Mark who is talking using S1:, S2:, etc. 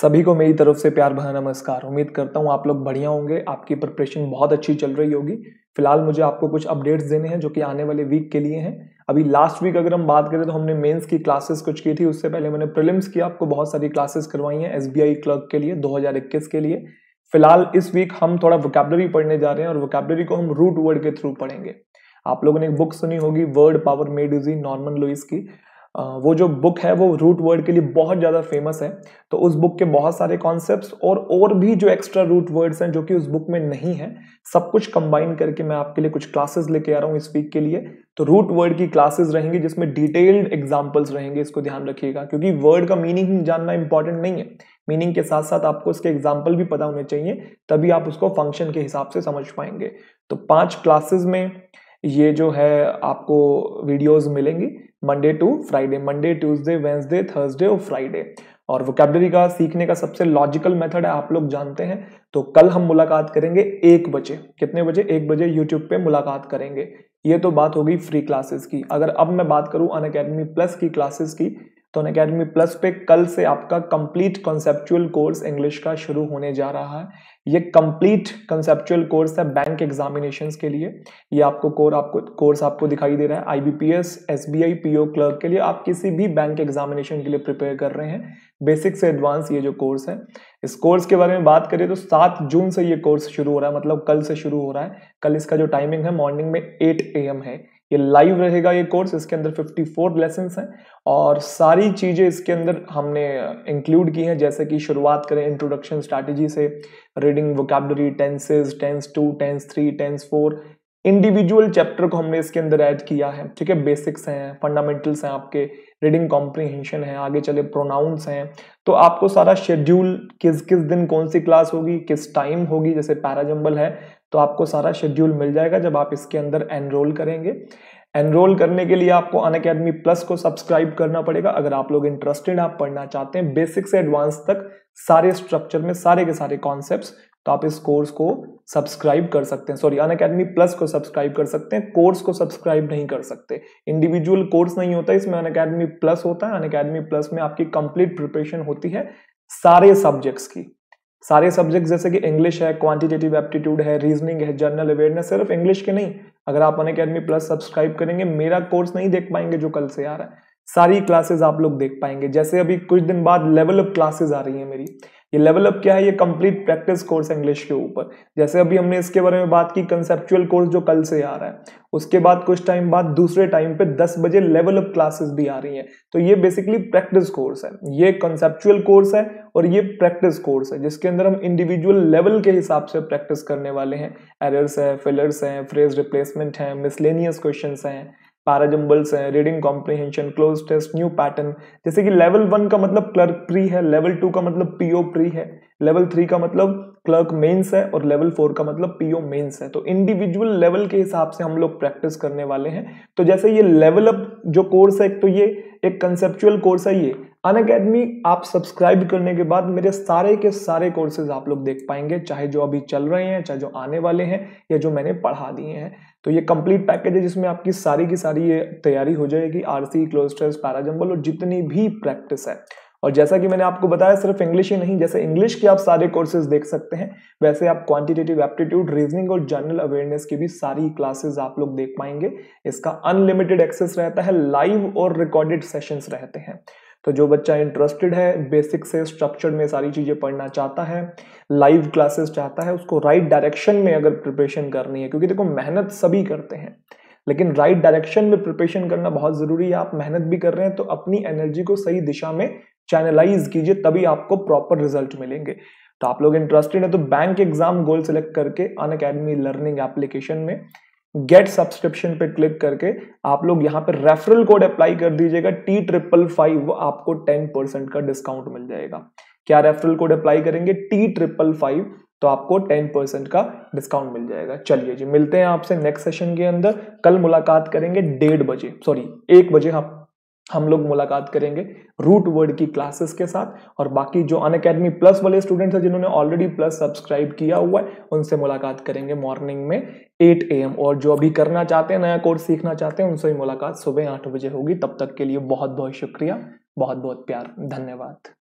S1: सभी को मेरी तरफ से प्यार भरा नमस्कार उम्मीद करता हूँ आप लोग बढ़िया होंगे आपकी प्रिपरेशन बहुत अच्छी चल रही होगी फिलहाल मुझे आपको कुछ अपडेट्स देने हैं जो कि आने वाले वीक के लिए हैं अभी लास्ट वीक अगर हम बात करें तो हमने मेंस की क्लासेस कुछ की थी उससे पहले मैंने प्रिलिम्स की आपको बहुत सारी क्लासेस करवाई हैं एस क्लर्क के लिए दो के लिए फिलहाल इस वीक हम थोड़ा वोकेबलरी पढ़ने जा रहे हैं और वोकेबलरी को हम रूट वर्ड के थ्रू पढ़ेंगे आप लोगों ने एक बुक सुनी होगी word power made easy Norman Lewis की वो जो बुक है वो रूट वर्ड के लिए बहुत ज़्यादा फेमस है तो उस बुक के बहुत सारे कॉन्सेप्ट्स और और भी जो एक्स्ट्रा रूट वर्ड्स हैं जो कि उस बुक में नहीं है सब कुछ कंबाइन करके मैं आपके लिए कुछ क्लासेस लेके आ रहा हूँ इस वीक के लिए तो रूट वर्ड की क्लासेस रहेंगी जिसमें डिटेल्ड एग्जाम्पल्स रहेंगे इसको ध्यान रखिएगा क्योंकि वर्ड का मीनिंग जानना इंपॉर्टेंट नहीं है मीनिंग के साथ साथ आपको उसके एग्जाम्पल भी पता होने चाहिए तभी आप उसको फंक्शन के हिसाब से समझ पाएंगे तो पाँच क्लासेज में ये जो है आपको वीडियोस मिलेंगी Monday to Friday Monday Tuesday Wednesday Thursday और फ्राइडे और वोकेबलरी का सीखने का सबसे लॉजिकल मेथड है आप लोग जानते हैं तो कल हम मुलाकात करेंगे एक बजे कितने बजे एक बजे यूट्यूब पे मुलाकात करेंगे ये तो बात होगी फ्री क्लासेस की अगर अब मैं बात करूं अन अकेडमी प्लस की क्लासेस की तो अकेडमी प्लस पे कल से आपका कंप्लीट कॉन्सेप्चुअल कोर्स इंग्लिश का शुरू होने जा रहा है ये कंप्लीट कंसेप्चुअल कोर्स है बैंक एग्जामिनेशन के लिए ये आपको कोर आपको कोर्स आपको दिखाई दे रहा है I B P S S B I P O clerk के लिए आप किसी भी बैंक एग्जामिनेशन के लिए प्रिपेयर कर रहे हैं बेसिक से एडवांस ये जो कोर्स है इस कोर्स के बारे में बात करें तो सात जून से ये कोर्स शुरू हो रहा है मतलब कल से शुरू हो रहा है कल इसका जो टाइमिंग है मॉर्निंग में एट ए एम है ये लाइव रहेगा ये कोर्स इसके अंदर 54 लेसन हैं और सारी चीज़ें इसके अंदर हमने इंक्लूड की हैं जैसे कि शुरुआत करें इंट्रोडक्शन स्ट्रैटेजी से reading vocabulary tenses tense two tense three tense four individual chapter को हमने इसके अंदर ऐड किया है ठीक है बेसिक्स हैं फंडामेंटल्स हैं आपके रीडिंग कॉम्प्रीहेंशन है आगे चले प्रोनाउंस हैं तो आपको सारा शेड्यूल किस किस दिन कौन सी क्लास होगी किस टाइम होगी जैसे पैराजम्बल है तो आपको सारा शेड्यूल मिल जाएगा जब आप इसके अंदर एनरोल करेंगे एनरोल करने के लिए आपको अन अकेडमी प्लस को सब्सक्राइब करना पड़ेगा अगर आप लोग इंटरेस्टेड आप पढ़ना चाहते हैं बेसिक से एडवांस तक सारे स्ट्रक्चर में सारे के सारे कॉन्सेप्ट तो आप इस कोर्स को सब्सक्राइब कर सकते हैं सॉरी अन अकेडमी प्लस को सब्सक्राइब कर सकते हैं कोर्स को सब्सक्राइब नहीं कर सकते इंडिविजुअल कोर्स नहीं होता इसमें अन अकेडमी प्लस होता है अन अकेडमी प्लस में आपकी कंप्लीट प्रिपरेशन होती है सारे सब्जेक्ट्स की सारे सब्जेक्ट जैसे कि इंग्लिश है क्वांटिटेटिव एप्टीट्यूड है रीजनिंग है जनरल अवेयरनेस सिर्फ इंग्लिश के नहीं अगर आप अन अकेडमी प्लस सब्सक्राइब करेंगे मेरा कोर्स नहीं देख पाएंगे जो कल से आ रहा है सारी क्लासेस आप लोग देख पाएंगे जैसे अभी कुछ दिन बाद लेवल अप क्लासेज आ रही है मेरी ये लेवल अप क्या है ये कंप्लीट प्रैक्टिस कोर्स इंग्लिश के ऊपर जैसे अभी हमने इसके बारे में बात की कंसेप्चुअल कोर्स जो कल से आ रहा है उसके बाद कुछ टाइम बाद दूसरे टाइम पे 10 बजे लेवल अप क्लासेस भी आ रही हैं तो ये बेसिकली प्रैक्टिस कोर्स है ये कंसेप्चुअल कोर्स है और ये प्रैक्टिस कोर्स है जिसके अंदर हम इंडिविजुअल लेवल के हिसाब से प्रैक्टिस करने वाले हैं एरर्स हैं फिलर्स हैं फ्रेज रिप्लेसमेंट हैं मिसलेनियस क्वेश्चन हैं पैराजम्बल्स हैं reading comprehension cloze test new pattern जैसे कि लेवल वन का मतलब क्लर्क प्री है लेवल टू का मतलब पीओ प्री है लेवल थ्री का मतलब क्लर्क मेंस है और लेवल फोर का मतलब पीओ मेंस है तो इंडिविजुअल लेवल के हिसाब से हम लोग प्रैक्टिस करने वाले हैं तो जैसे ये लेवल अप जो कोर्स है तो ये एक कंसेप्चुअल कोर्स है ये अन अकेडमी आप सब्सक्राइब करने के बाद मेरे सारे के सारे कोर्सेज आप लोग देख पाएंगे चाहे जो अभी चल रहे हैं चाहे जो आने वाले हैं या जो मैंने पढ़ा दिए हैं तो ये कंप्लीट पैकेज है जिसमें आपकी सारी की सारी ये तैयारी हो जाएगी आरसी क्लोस्टर्स पैराजम्बल और जितनी भी प्रैक्टिस है और जैसा कि मैंने आपको बताया सिर्फ इंग्लिश ही नहीं जैसे इंग्लिश के आप सारे कोर्सेज देख सकते हैं वैसे आप क्वांटिटेटिव एप्टीट्यूड रीजनिंग और जनरल अवेयरनेस की भी सारी क्लासेस आप लोग देख पाएंगे इसका अनलिमिटेड एक्सेस रहता है लाइव और रिकॉर्डेड सेशंस रहते हैं तो जो बच्चा इंटरेस्टेड है बेसिक से स्ट्रक्चर में सारी चीज़ें पढ़ना चाहता है लाइव क्लासेस चाहता है उसको राइट right डायरेक्शन में अगर प्रिपरेशन करनी है क्योंकि देखो मेहनत सभी करते हैं लेकिन राइट right डायरेक्शन में प्रिपरेशन करना बहुत ज़रूरी है आप मेहनत भी कर रहे हैं तो अपनी एनर्जी को सही दिशा में चैनलाइज कीजिए तभी आपको प्रॉपर रिजल्ट मिलेंगे तो आप लोग इंटरेस्टेड है तो बैंक एग्जाम गोल सेलेक्ट करके अन अकेडमी लर्निंग एप्लीकेशन में गेट सब्सक्रिप्शन पे क्लिक करके आप लोग यहाँ पे रेफरल कोड अप्लाई कर दीजिएगा टी ट्रिपल फाइव आपको टेन परसेंट का डिस्काउंट मिल जाएगा क्या रेफरल कोड अप्लाई करेंगे टी ट्रिपल फाइव तो आपको टेन परसेंट का डिस्काउंट मिल जाएगा चलिए जी मिलते हैं आपसे नेक्स्ट सेशन के अंदर कल मुलाकात करेंगे डेढ़ बजे सॉरी एक बजे हम हाँ, हम लोग मुलाकात करेंगे रूट वर्ड की क्लासेस के साथ और बाकी जो अन अकेडमी प्लस वाले स्टूडेंट्स हैं जिन्होंने ऑलरेडी प्लस सब्सक्राइब किया हुआ है उनसे मुलाकात करेंगे मॉर्निंग में 8 एम और जो अभी करना चाहते हैं नया कोर्स सीखना चाहते हैं उनसे मुलाकात सुबह आठ बजे होगी तब तक के लिए बहुत बहुत शुक्रिया बहुत बहुत प्यार धन्यवाद